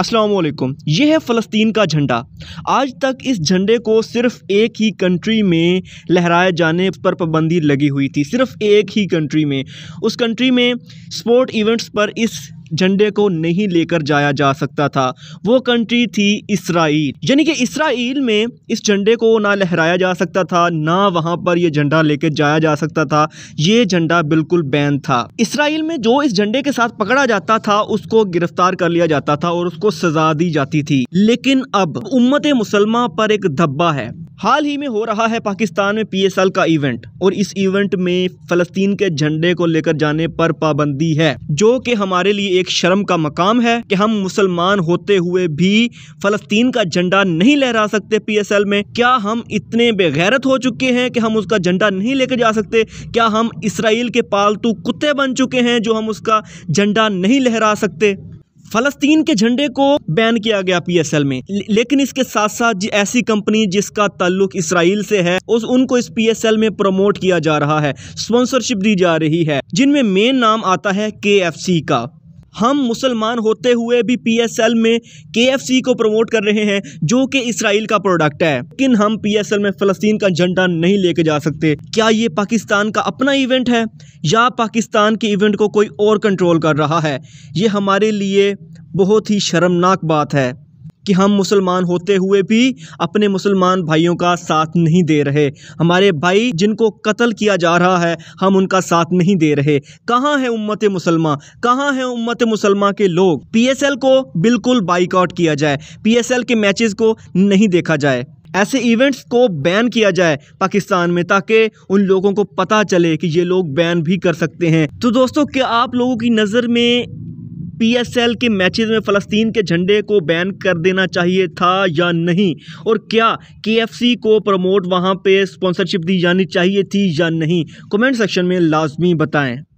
असलकुम ये है फ़लस्तीन का झंडा आज तक इस झंडे को सिर्फ एक ही कंट्री में लहराए जाने पर पाबंदी लगी हुई थी सिर्फ एक ही कंट्री में उस कंट्री में स्पोर्ट इवेंट्स पर इस झंडे को नहीं लेकर जाया जा सकता था वो कंट्री थी इसराइल यानी कि इसराइल में इस झंडे को ना लहराया जा सकता था ना वहाँ पर यह झंडा लेकर जाया जा सकता था ये झंडा बिल्कुल बैन था इसराइल में जो इस झंडे के साथ पकड़ा जाता था उसको गिरफ्तार कर लिया जाता था और उसको सजा दी जाती थी लेकिन अब उम्मत मुसलमा पर एक धब्बा है हाल ही में हो रहा है पाकिस्तान में पीएसएल का इवेंट और इस इवेंट में फलस्तीन के झंडे को लेकर जाने पर पाबंदी है जो कि हमारे लिए एक शर्म का मकाम है कि हम मुसलमान होते हुए भी फलस्तीन का झंडा नहीं लहरा सकते पीएसएल में क्या हम इतने बेगैरत हो चुके हैं कि हम उसका झंडा नहीं लेकर जा सकते क्या हम इसराइल के पालतू कुत्ते बन चुके हैं जो हम उसका झंडा नहीं लहरा सकते फलस्तीन के झंडे को बैन किया गया पीएसएल में लेकिन इसके साथ साथ ऐसी कंपनी जिसका ताल्लुक इसराइल से है उस उनको इस पीएसएल में प्रमोट किया जा रहा है स्पॉन्सरशिप दी जा रही है जिनमें मेन नाम आता है के का हम मुसलमान होते हुए भी एल में सी को प्रमोट कर रहे हैं जो कि इसराइल का प्रोडक्ट है लेकिन हम एल में फ़लस्तीन का झंडा नहीं लेके जा सकते क्या ये पाकिस्तान का अपना इवेंट है या पाकिस्तान के इवेंट को कोई और कंट्रोल कर रहा है ये हमारे लिए बहुत ही शर्मनाक बात है कि हम मुसलमान होते हुए भी अपने मुसलमान भाइयों का साथ नहीं दे रहे हमारे भाई जिनको कत्ल किया जा रहा है हम उनका साथ नहीं दे रहे कहाँ है उम्मत मुसलमान कहाँ है उम्मत मुसलमान के लोग पीएसएल को बिल्कुल बाइकआउट किया जाए पीएसएल के मैचेस को नहीं देखा जाए ऐसे इवेंट्स को बैन किया जाए पाकिस्तान में ताकि उन लोगों को पता चले कि ये लोग बैन भी कर सकते हैं तो दोस्तों क्या आप लोगों की नज़र में पीएसएल के मैचेस में फ़लस्तीन के झंडे को बैन कर देना चाहिए था या नहीं और क्या केएफसी को प्रमोट वहां पे स्पॉन्सरशिप दी जानी चाहिए थी या नहीं कमेंट सेक्शन में लाजमी बताएं